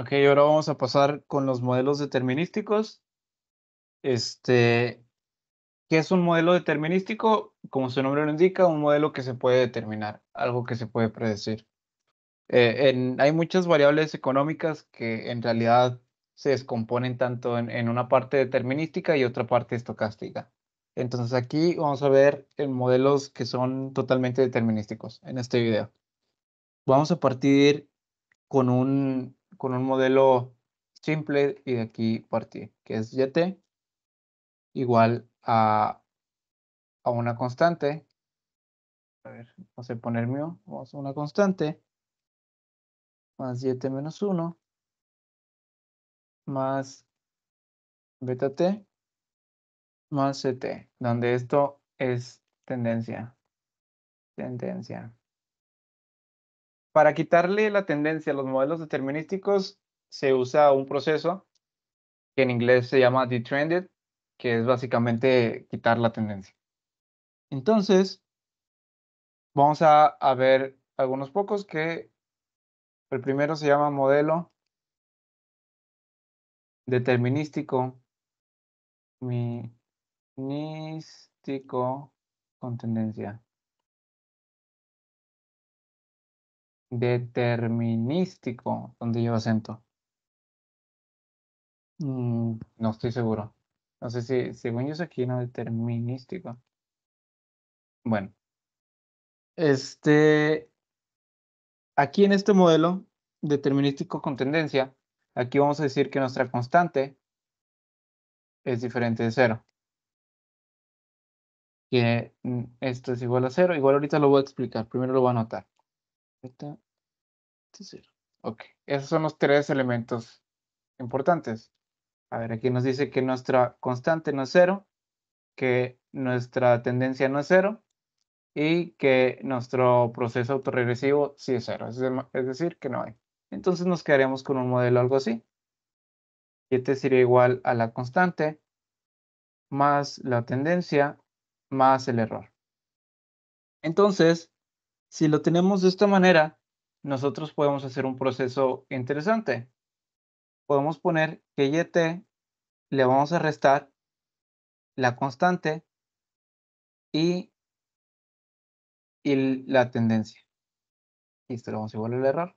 Ok, ahora vamos a pasar con los modelos determinísticos. Este, ¿qué es un modelo determinístico? Como su nombre lo indica, un modelo que se puede determinar, algo que se puede predecir. Eh, en, hay muchas variables económicas que en realidad se descomponen tanto en, en, una parte determinística y otra parte estocástica. Entonces aquí vamos a ver en modelos que son totalmente determinísticos en este video. Vamos a partir con un con un modelo simple y de aquí partí, que es yt igual a, una constante. A ver, vamos a poner mío, vamos a una constante, más yt menos 1, más beta t, más ct, donde esto es tendencia. Tendencia para quitarle la tendencia a los modelos determinísticos, se usa un proceso que en inglés se llama detrended, que es básicamente quitar la tendencia. Entonces, vamos a, ver algunos pocos que el primero se llama modelo determinístico minístico con tendencia. Determinístico, donde yo acento. Mm, no estoy seguro. No sé si, según yo, es aquí no determinístico. Bueno. Este. Aquí en este modelo determinístico con tendencia, aquí vamos a decir que nuestra constante es diferente de cero. Que mm, esto es igual a cero. Igual ahorita lo voy a explicar. Primero lo voy a anotar. Este ok, esos son los tres elementos importantes. A ver, aquí nos dice que nuestra constante no es cero, que nuestra tendencia no es cero y que nuestro proceso autorregresivo sí es cero, es decir, que no hay. Entonces nos quedaríamos con un modelo algo así. y Este sería igual a la constante más la tendencia más el error. Entonces, si lo tenemos de esta manera, nosotros podemos hacer un proceso interesante. Podemos poner que yt le vamos a restar la constante y, y la tendencia. esto lo vamos a igualar al error.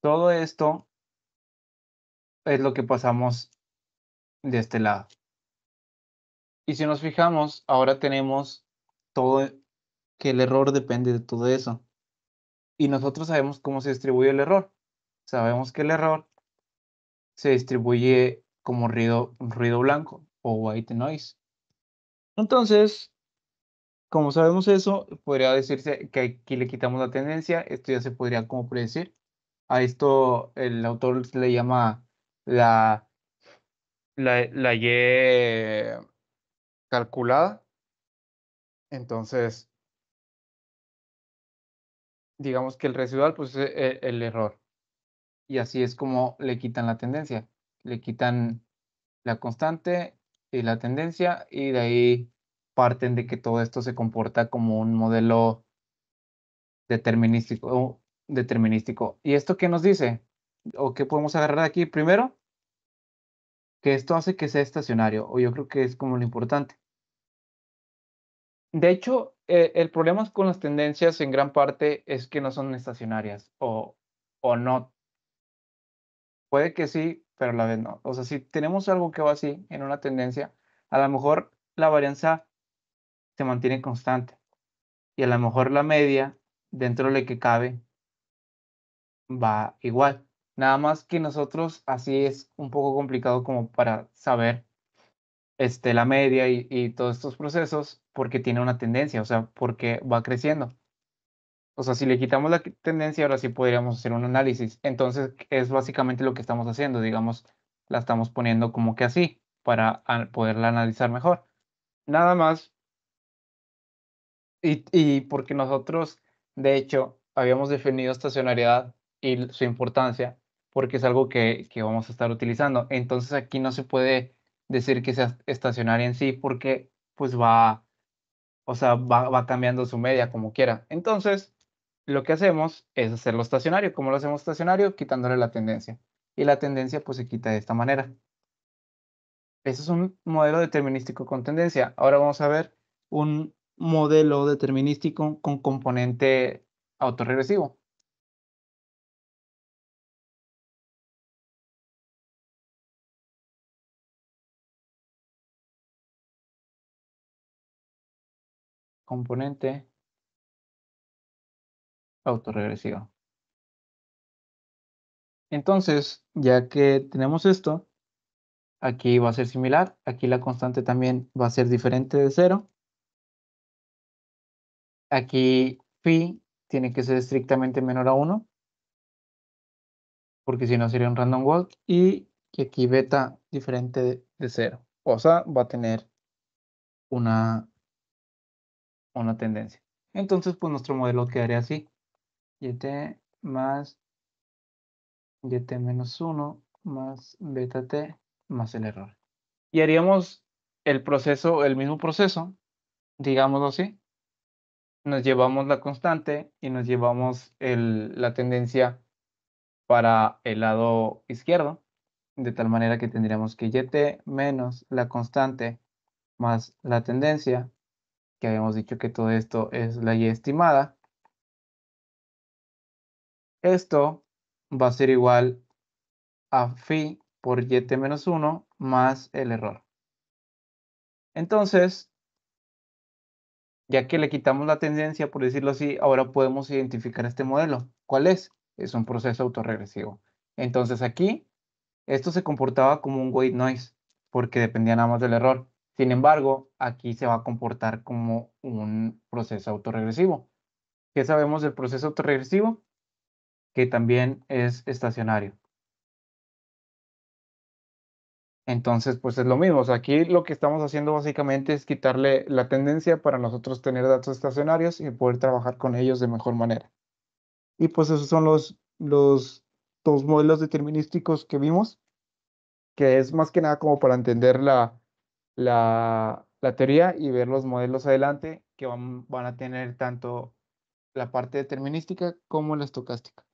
Todo esto es lo que pasamos de este lado. Y si nos fijamos, ahora tenemos todo que el error depende de todo eso. Y nosotros sabemos cómo se distribuye el error. Sabemos que el error se distribuye como ruido, ruido blanco o white noise. Entonces, como sabemos eso, podría decirse que aquí le quitamos la tendencia. Esto ya se podría como predecir. A esto el autor le llama la, la, la Y calculada. Entonces, digamos que el residual pues eh, el, error. Y así es como le quitan la tendencia. Le quitan la constante y la tendencia y de ahí parten de que todo esto se comporta como un modelo determinístico. determinístico. ¿Y esto qué nos dice? ¿O qué podemos agarrar aquí? Primero, que esto hace que sea estacionario, o yo creo que es como lo importante. De hecho, eh, el problema con las tendencias en gran parte es que no son estacionarias o, o no. Puede que sí, pero a la vez no. O sea, si tenemos algo que va así en una tendencia, a lo mejor la varianza se mantiene constante y a lo mejor la media dentro de lo que cabe va igual. Nada más que nosotros así es un poco complicado como para saber este, la media y, y, todos estos procesos porque tiene una tendencia, o sea, porque va creciendo. O sea, si le quitamos la tendencia, ahora sí podríamos hacer un análisis. Entonces, es básicamente lo que estamos haciendo, digamos, la estamos poniendo como que así para poderla analizar mejor. Nada más. Y, y porque nosotros, de hecho, habíamos definido estacionariedad y su importancia, porque es algo que vamos a estar utilizando. Entonces, aquí no se puede decir que sea estacionaria en sí porque pues va, o sea, va, cambiando su media como quiera. Entonces, lo que hacemos es hacerlo estacionario. ¿Cómo lo hacemos estacionario? Quitándole la tendencia. Y la tendencia pues se quita de esta manera. Eso es un modelo determinístico con tendencia. Ahora vamos a ver un modelo determinístico con componente autorregresivo. componente autorregresiva. Entonces, ya que tenemos esto, aquí va a ser similar, aquí la constante también va a ser diferente de cero. Aquí phi tiene que ser estrictamente menor a 1, porque si no sería un random walk, y aquí beta diferente de 0. O sea, va a tener una una tendencia. Entonces, pues nuestro modelo quedaría así. Yt más Yt menos 1 más beta t más el error. Y haríamos el proceso, el mismo proceso, digámoslo así. Nos llevamos la constante y nos llevamos el, la tendencia para el lado izquierdo, de tal manera que tendríamos que yt menos la constante más la tendencia que habíamos dicho que todo esto es la y estimada. Esto va a ser igual a phi por y menos 1 más el error. Entonces, ya que le quitamos la tendencia, por decirlo así, ahora podemos identificar este modelo. ¿Cuál es? Es un proceso autorregresivo. Entonces aquí, esto se comportaba como un weight noise, porque dependía nada más del error. Sin embargo, aquí se va a comportar como un proceso autorregresivo. ¿Qué sabemos del proceso autorregresivo? Que también es estacionario. Entonces, pues es lo mismo. aquí lo que estamos haciendo básicamente es quitarle la tendencia para nosotros tener datos estacionarios y poder trabajar con ellos de mejor manera. Y pues esos son los, los dos modelos determinísticos que vimos, que es más que nada como para entender la, la, teoría y ver los modelos adelante que van, van a tener tanto la parte determinística como la estocástica.